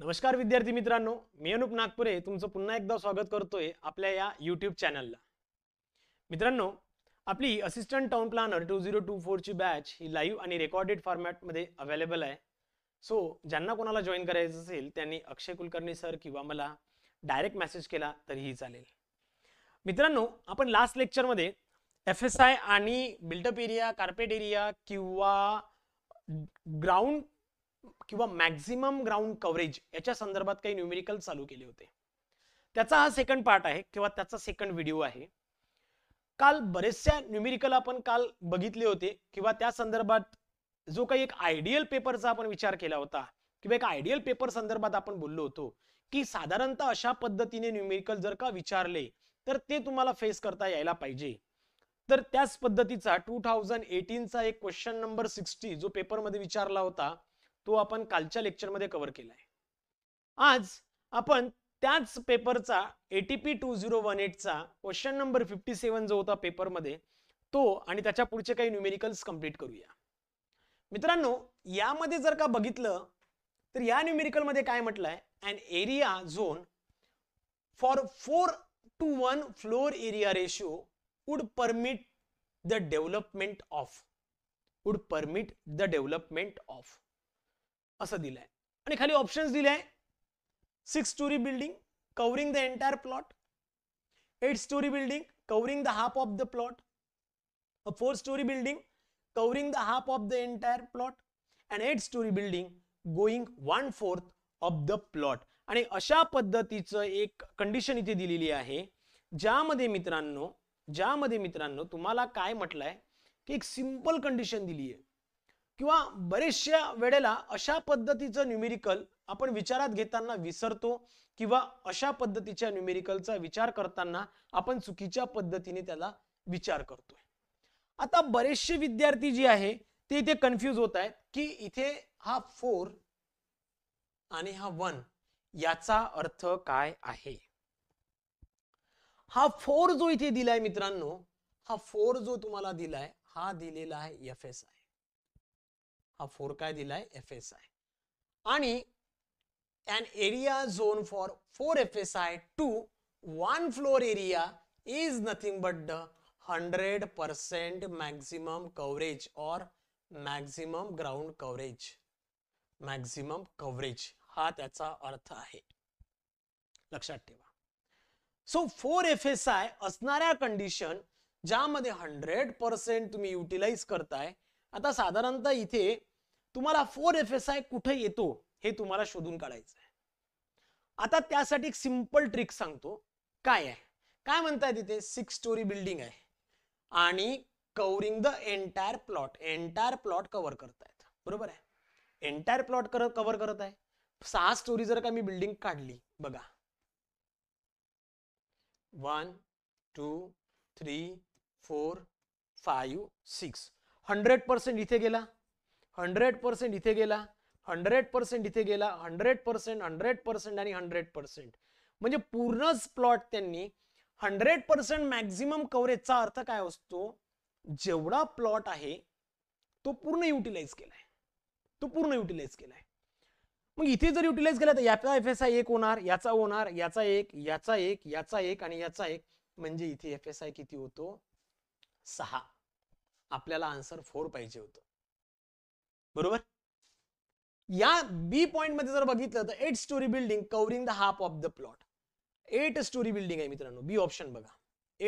नमस्कार विद्यार्थी मित्रांनो मी अनुप नागपुरे तुमचं पुन्हा एकदा स्वागत करतोय आपल्या या यूट्यूब चॅनलला मित्रांनो आपली assistant town planner two zero two फोरची बॅच ही लाईव्ह आणि रेकॉर्डेड फॉर्मॅटमध्ये अवेलेबल आहे सो ज्यांना कोणाला जॉईन करायचं असेल त्यांनी अक्षय कुलकर्णी सर किंवा मला डायरेक्ट मेसेज केला तरीही चालेल मित्रांनो आपण लास्ट लेक्चरमध्ये एफ एस आय आणि बिल्टअप एरिया कार्पेट एरिया किंवा ग्राउंड किंवा मॅक्झिमम ग्राउंड कव्हरेज याच्या संदर्भात काही न्यूमेरिकल चालू केले होते त्याचा हा सेकंड पार्ट आहे किंवा त्याचा सेकंड व्हिडिओ आहे काल बरेचशा न्यूमेरिकल आपण काल बघितले होते किंवा त्या संदर्भात जो काही एक आयडियल पेपरचा आपण विचार केला होता किंवा एक आयडियल पेपर संदर्भात आपण बोललो होतो की साधारणतः अशा पद्धतीने न्यूमेरिकल जर का विचारले तर ते तुम्हाला फेस करता यायला पाहिजे तर त्याच पद्धतीचा टू थाउजंड एटीनचा एक क्वेश्चन नंबर सिक्स्टी जो पेपर मध्ये विचारला होता तो आपण कालच्या लेक्चरमध्ये कव्हर केलाय आज आपण त्याच पेपरचा एटीपी टू झिरो वन एटचा क्वेश्चन नंबर फिफ्टी सेवन जो होता पेपरमध्ये तो आणि त्याच्या पुढचे काही न्यूमेरिकल्स कम्प्लीट करूया मित्रांनो यामध्ये जर का बघितलं तर या मध्ये काय म्हटलंय and area zone for four two one floor area ratio would permit the development of would permit the development of असं दिलं आणि खाली ऑप्शन्स दिले आहे six storey building covering the entire plot eight storey building covering the half of the plot four storey building covering the half of the entire plot and eight storey building going one fourth of the plot आणि अशा पद्धतीचं एक condition इथे दिलेली आहे ज्यामध्ये मित्रांनो ज्यामध्ये मित्रांनो तुम्हाला काय म्हटलंय की एक सिंपल कंडिशन दिली आहे किंवा बरेचशा वेळेला अशा पद्धतीचं न्यूमेरिकल आपण विचारात घेताना विसरतो किंवा अशा पद्धतीच्या न्यूमेरिकलचा विचार करताना आपण चुकीच्या पद्धतीने त्याला विचार करतोय आता बरेचसे विद्यार्थी जे आहे ते इथे कन्फ्यूज होत आहेत की इथे हा फोर आणि हा वन याचा अर्थ काय आहे हा फोर जो इथे दिलाय मित्रांनो हा फोर जो तुम्हाला दिलाय हा दिलेला आहे एफ एस आय हा फोर काय दिलाय आणि but the hundred percent maximum coverage और maximum ground coverage maximum coverage हा त्याचा अर्थ आहे लक्षात ठेवा so four F S I असणाऱ्या कंडिशन ज्यामध्ये हंड्रेड पर्सेंट तुम्ही युटिलाइज करताय आता साधारणतः इथे तुम्हाला फोर एफ एस आय कुठे येतो हे तुम्हाला शोधून काढायचं आहे आता त्यासाठी एक सिंपल ट्रिक सांगतो काय आहे काय म्हणताय इथे सिक्स स्टोरी बिल्डिंग आहे आणि covering the entire plot entire plot cover करतायत बरोबर आहे एंटायर प्लॉट करत कव्हर करत आहे सहा स्टोरी जर का मी बिल्डिंग काढली बघा one two three four five six hundred percent इथे गेला हंड्रेड पर्सेंट इथे गेला हंड्रेड पर्सेंट इथे गेला हंड्रेड पर्सेंट हंड्रेड पर्सेंट आणि हंड्रेड पर्सेंट म्हणजे पूर्णच प्लॉट त्यांनी हंड्रेड पर्सेंट मॅक्झिमम कव्हरेजचा अर्थ काय असतो जेवढा प्लॉट आहे तो पूर्ण युटिलाइज केलाय तो पूर्ण युटिलाइज केलाय मग इथे जर युटिलाइज केला तर याचा एफ एस आय एक होणार याचा होणार याचा एक याचा एक याचा एक आणि याचा एक म्हणजे इथे एफ एस आय किती होतो सहा आपल्याला आन्सर फोर पाहिजे होतं बरोबर या बी पॉइंट मध्ये जर बघितलं तर eight storey building covering the half of the plot eight storey building आहे मित्रांनो बी ऑप्शन बघा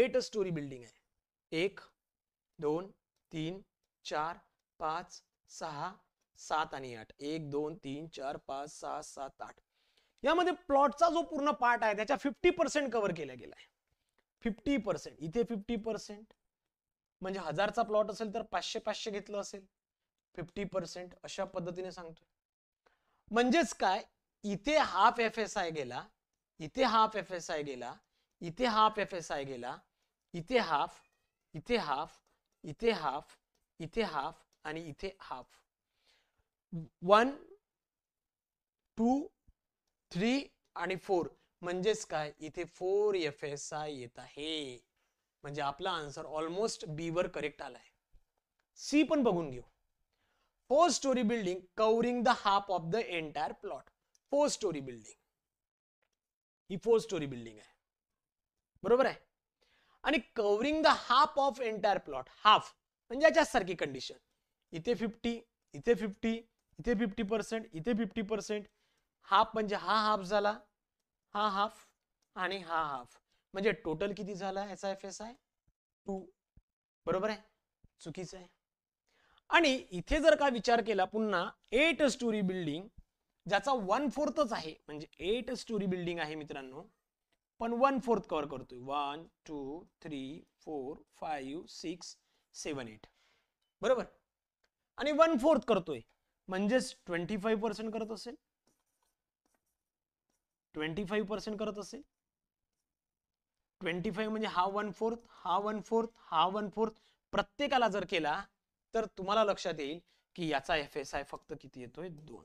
एट स्टोरी बिल्डिंग आहे एक दोन तीन चार पाच सहा सात आणि आठ एक दोन तीन चार पाच सहा सात आठ यामध्ये प्लॉटचा जो पूर्ण पार्ट आहे त्याच्या फिफ्टी पर्सेंट कव्हर केला गेला आहे फिफ्टी पर्सेंट इथे फिफ्टी पर्सेंट म्हणजे हजारचा प्लॉट असेल तर पाचशे पाचशे घेतलं असेल फिफ्टी पर्सेंट अशा पद्धतीने सांगतो म्हणजेच काय इथे हाफ एफ एस आय गेला इथे हाफ एफ एस आय गेला इथे हाफ एफ एस आय गेला इथे हाफ इथे हाफ इथे हाफ इथे हाफ आणि इथे हाफ वन टू थ्री आणि फोर म्हणजेच काय इथे फोर एफ एस आय येत आहे म्हणजे आपला answer almost B were correct आलाय सी पण बघून घेऊ four storey building covering the half of the entire plot four storey building ही फोर स्टोरी बिल्डिंग आहे बरोबर आहे आणि covering the half of entire plot half म्हणजे सारखी कंडिशन इथे फिफ्टी इथे फिफ्टी इथे फिफ्टी पर्सेंट इथे फिफ्टी पर्सेंट हाफ म्हणजे हा हाफ झाला हा हाफ आणि हा हाफ म्हणजे टोटल किती झाला याचा एफ एस आय टू बरोबर आहे चुकीचं आहे आणि इथे जर का विचार केला पुन्हा एट स्टोरी बिल्डिंग ज्याचा वन फोर्थच आहे म्हणजे एट स्टोरी बिल्डिंग आहे मित्रांनो पण वन फोर्थ कव्हर करतोय one two three four five six seven eight बरोबर आणि वन फोर्थ करतोय म्हणजेच ट्वेंटी फाईव्ह पर्सेंट करत असेल ट्वेंटी फाईव्ह पर्सेंट करत असेल ट्वेंटी फाईव्ह म्हणजे हा वन फोर्थ हा वन फोर्थ हा वन फोर्थ प्रत्येकाला जर केला तर तुम्हाला लक्षात येईल की याचा एफ एस आय फक्त किती येतोय दोन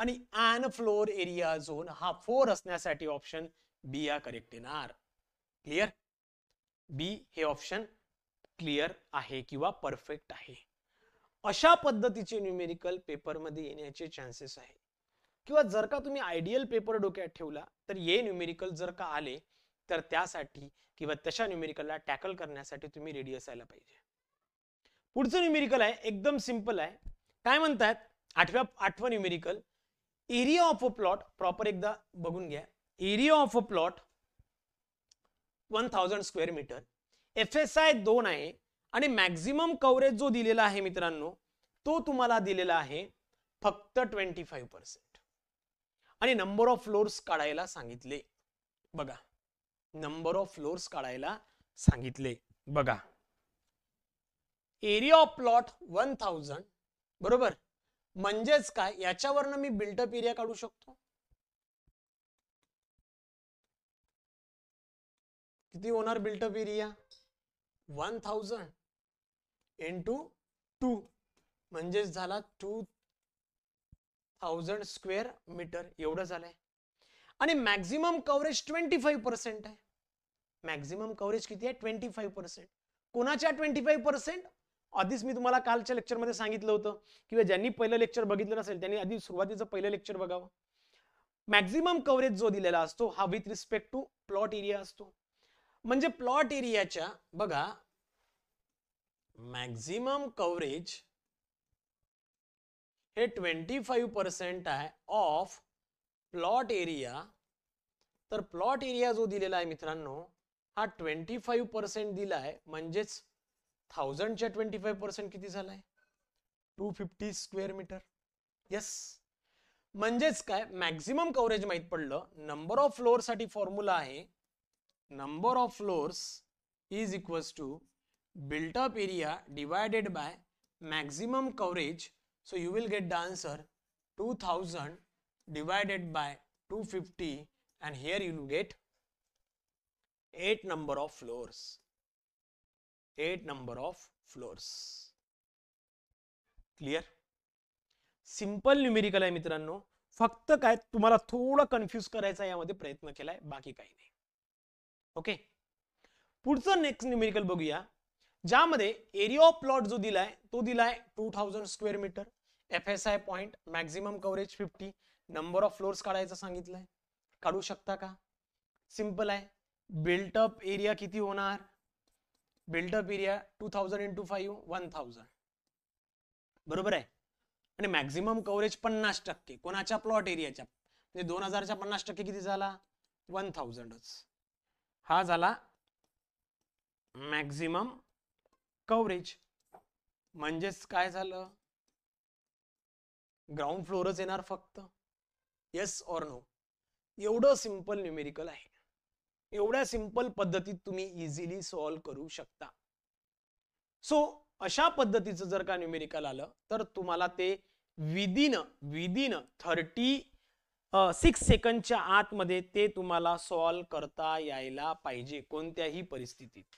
आणि अन फ्लोर एरिया झोन हा फोर असण्यासाठी ऑप्शन बी या करेक्ट येणार क्लिअर बी हे ऑप्शन क्लिअर आहे किंवा परफेक्ट आहे अशा पद्धतीचे न्यूमेरिकल पेपरमध्ये येण्याचे चान्सेस आहे किंवा जर का तुम्ही आयडियल पेपर डोक्यात ठेवला तर हे न्यूमेरिकल जर का आले तर त्यासाठी किंवा तशा न्यूमेरिकलला टॅकल करण्यासाठी तुम्ही रेडी असायला पाहिजे पुढचं न्यूमेरिकल आहे एकदम सिंपल आहे काय म्हणतात आठव्या आठवं numerical area of a plot proper एकदा बघून घ्या area of a plot one thousand square metre F S I दोन आहे आणि मॅक्झिमम कव्हरेज जो दिलेला आहे मित्रांनो तो तुम्हाला दिलेला आहे फक्त ट्वेंटी फाईव्ह पर्सेंट आणि नंबर ऑफ फ्लोर्स काढायला सांगितले बघा नंबर ऑफ फ्लोर्स काढायला सांगितले बघा area of plot one thousand बरोबर म्हणजेच काय याच्यावरनं मी बिल्टअप एरिया काढू शकतो किती होणार built up area one thousand into two म्हणजेच झाला टू थाउजंड स्क्वेअर मीटर एवढं झालंय आणि maximum coverage twenty five percent आहे मॅक्झिमम कव्हरेज किती आहे ट्वेंटी फाईव्ह पर्सेंट कोणाच्या ट्वेंटी फाईव्ह पर्सेंट आधीच मी तुम्हाला कालच्या लेक्चरमध्ये सांगितलं होतं किंवा ज्यांनी पहिलं लेक्चर बघितलं नसेल त्यांनी आधी सुरुवातीचं पहिलं लेक्चर बघावं मॅक्झिमम कव्हरेज जो दिलेला असतो हा with respect to plot area असतो म्हणजे प्लॉट एरियाच्या बघा मॅक्झिमम कव्हरेज हे ट्वेंटी फाईव्ह पर्सेंट आहे ऑफ प्लॉट एरिया तर प्लॉट एरिया जो दिलेला आहे मित्रांनो हा ट्वेंटी फाईव्ह पर्सेंट दिला आहे म्हणजेच थाउजंडच्या ट्वेंटी फाईव्ह पर्सेंट किती झाला आहे two fifty square metre yes म्हणजेच काय मॅक्झिमम कव्हरेज माहीत पडलं नंबर ऑफ फ्लोअरसाठी फॉर्म्युला आहे number of floors is equals to built up area divided by maximum coverage so you will get the answer two thousand divided by two fifty and here you will get 8 number of floors 8 number of floors clear simple numerical आहे मित्रांनो फक्त काय तुम्हाला थोडं confuse करायचा यामध्ये प्रयत्न केलाय बाकी काही नाही ओके पुढचं नेक्स्ट न्यूमेरिकल बघूया ज्यामध्ये एरिया ऑफ प्लॉट जो दिलाय तो दिलाय two thousand square metre F S I point maximum coverage fifty number of floors काढायचं सांगितलंय काढू शकता का सिम्पल आहे बिल्टअप एरिया किती होणार built up area two thousand into five one thousand बरोबर आहे आणि मॅक्झिमम कव्हरेज पन्नास टक्के कोणाच्या प्लॉट एरियाच्या म्हणजे दोन हजारच्या पन्नास टक्के किती झाला वन थाउजंडच हा झाला मॅक्झिमम कव्हरेज म्हणजेच काय झालं ग्राउंड फ्लोरच येणार फक्त येस ऑर नो एवढं सिंपल न्यूमेरिकल आहे एवढ्या सिंपल पद्धतीत तुम्ही इझिली सॉल्व करू शकता सो अशा पद्धतीचं जर का न्यूमेरिकल आलं तर तुम्हाला ते विदिन विदिन थर्टी सिक्स सेकंडच्या आतमध्ये ते तुम्हाला सॉल्व करता यायला पाहिजे कोणत्याही परिस्थितीत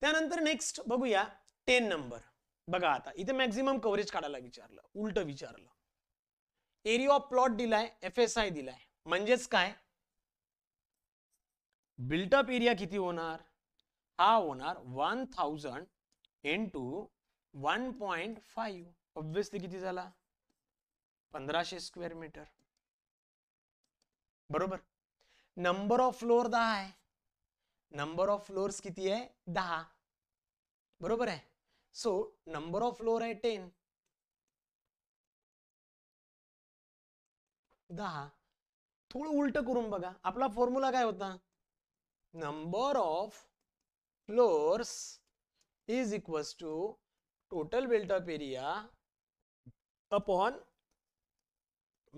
त्यानंतर नेक्स्ट बघूया टेन नंबर बघा आता इथे मॅक्झिमम कव्हरेज काढायला विचारलं उलट विचारलं एरिया ऑफ प्लॉट दिलाय एफ एस आय दिलाय म्हणजेच काय बिल्टअप एरिया किती होणार हा होणार one thousand into one point five obviously किती झाला पंधराशे स्क्वेअर मीटर बरोबर नंबर ऑफ फ्लोअर दहा आहे नंबर ऑफ फ्लोअर्स किती आहे दहा बरोबर आहे सो नंबर ऑफ फ्लोअर आहे टेन दहा थोडं उलट करून बघा आपला फॉर्म्युला काय होता number of floors is equals to total built up area upon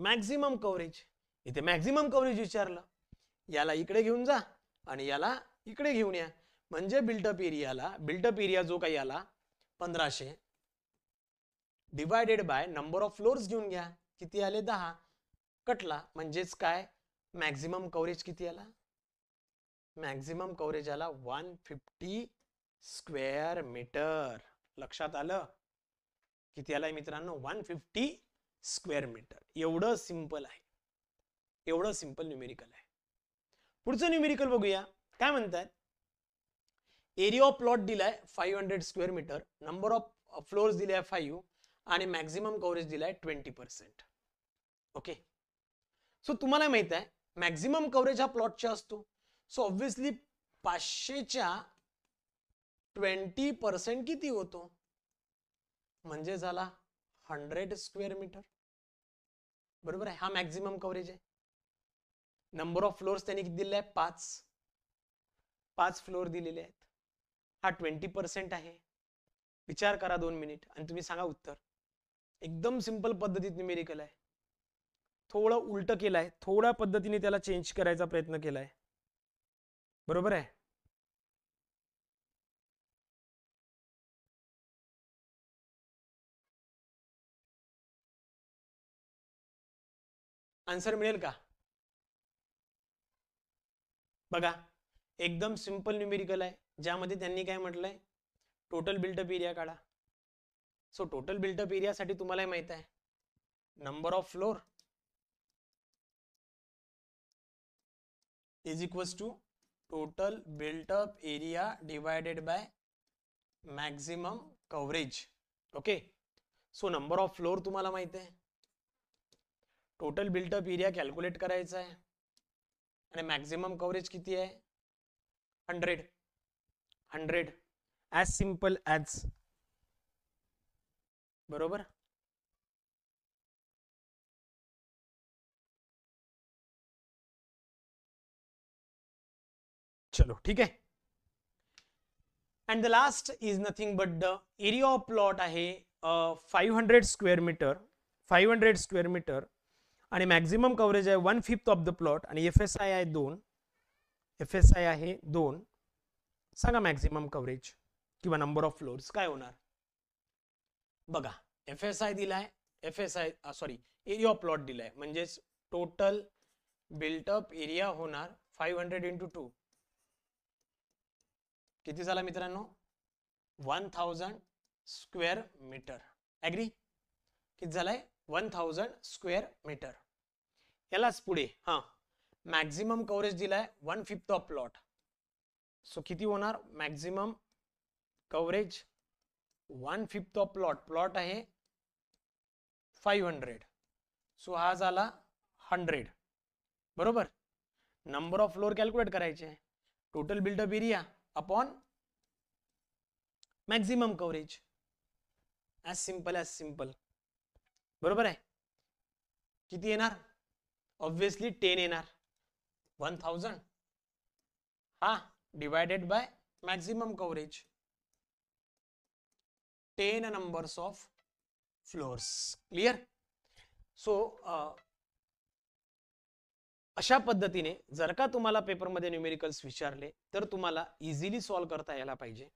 maximum coverage इथे मॅक्झिमम कव्हरेज विचारलं याला इकडे घेऊन जा आणि याला इकडे घेऊन या म्हणजे बिल्टअप एरियाला बिल्टअप एरिया जो काही आला पंधराशे divided by number of floors घेऊन घ्या किती आले दहा कटला म्हणजेच काय मॅक्झिमम कव्हरेज किती आला मॅक्झिमम कव्हरेज आला वन फिफ्टी स्क्वेअर मीटर लक्षात आलं किती आलाय मित्रांनो वन फिफ्टी स्क्वेअर मीटर एवढं सिंपल आहे एवढं सिंपल न्यूमेरिकल आहे पुढचं न्यूमेरिकल बघूया काय म्हणतात एरिया ऑफ प्लॉट दिलाय five hundred square metre number of floors दिले आहे फाईव्ह आणि मॅक्झिमम कव्हरेज दिलाय ट्वेंटी पर्सेंट ओके सो तुम्हाला माहित आहे मॅक्झिमम कव्हरेज हा प्लॉटचा असतो सो ऑब्व्हियसली पाचशेच्या ट्वेंटी पर्सेंट किती होतो म्हणजे झाला हंड्रेड स्क्वेअर मीटर बरोबर आहे हा मॅक्झिमम कव्हरेज आहे नंबर ऑफ फ्लोअर्स त्यांनी किती दिले आहे पाच पाच फ्लोअर दिलेले आहेत हा ट्वेंटी पर्सेंट आहे विचार करा दोन मिनिट आणि तुम्ही सांगा उत्तर एकदम सिंपल पद्धतीत न्यूमेरिकल आहे थोडं उलट केलं आहे थोड्या पद्धतीने त्याला चेंज करायचा प्रयत्न केला आहे बरोबर आहे आन्सर मिळेल का बघा एकदम सिंपल न्यूमेरिकल आहे ज्यामध्ये त्यांनी काय म्हटलंय टोटल बिल्टअप एरिया काढा सो टोटल बिल्टअप एरियासाठी तुम्हाला माहित आहे number of floor is equals to total built up area area by by coverage okay so so number floor तुम्हाला माहित आहे टोटल बिल्टअप एरिया कॅल्क्युलेट करायचा आहे आणि मॅक्झिमम कव्हरेज किती आहे hundred hundred as simple as बरोबर चलो ठीक है and the last is nothing but the area of plot है five hundred square metre five hundred square metre maximum coverage है one fifth of the plot F S I है दोन F S I है दोन सगा maximum coverage कि number of floors का हो बघा एफ एस आई दिला F S I sorry area of plot दिलाय टोटल बिल्टअप एरिया होना फाइव हंड्रेड इंटू टू किती झाला मित्रांनो one thousand square metre agree किती झालाय वन थाउजंड स्क्वेअर मीटर यालाच पुढे हां मॅक्झिमम कव्हरेज दिलाय one fifth of plot so किती होणार maximum coverage one fifth of plot plot आहे फाईव्ह हंड्रेड सो हा झाला हंड्रेड बरोबर नंबर ऑफ फ्लोअर कॅल्क्युलेट करायचे total built up area upon maximum coverage as simple as simple बरोबर है किती येणार ऑब्विसली टेन येणार वन थाउजंड हा divided by maximum coverage ten numbers of floors clear so अशा पद्धतीने जर का तुम्हाला पेपरमध्ये न्यूमेरिकल्स विचारले तर तुम्हाला इझिली सॉल्व्ह करता यायला पाहिजे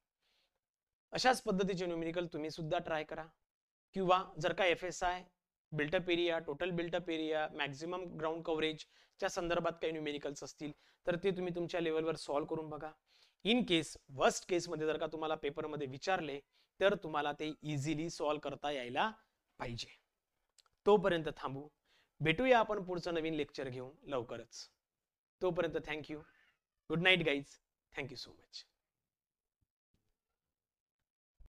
अशाच पद्धतीचे न्यूमेरिकल तुम्ही सुद्धा ट्राय करा किंवा जर का F S I built up area total built up area maximum ground coverage च्या संदर्भात काही न्यूमेरिकल्स असतील तर ते तुम्ही तुमच्या लेवलवर सॉल्व्ह करून बघा इन केस वर्स्ट केसमध्ये जर का तुम्हाला पेपरमध्ये विचारले तर तुम्हाला ते इझिली सॉल्व्ह करता यायला पाहिजे तोपर्यंत थांबू भेटूया आपण पुढचं नवीन लेक्चर घेऊन लवकरच तोपर्यंत thank you good night guys thank you so much